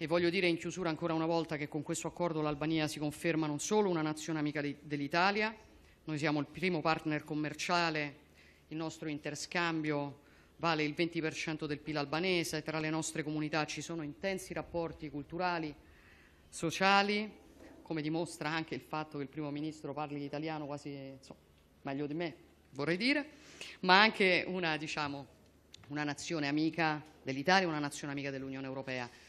E voglio dire in chiusura ancora una volta che con questo accordo l'Albania si conferma non solo una nazione amica dell'Italia, noi siamo il primo partner commerciale, il nostro interscambio vale il 20% del PIL albanese, tra le nostre comunità ci sono intensi rapporti culturali, sociali, come dimostra anche il fatto che il primo ministro parli italiano quasi insomma, meglio di me, vorrei dire, ma anche una, diciamo, una nazione amica dell'Italia, una nazione amica dell'Unione Europea.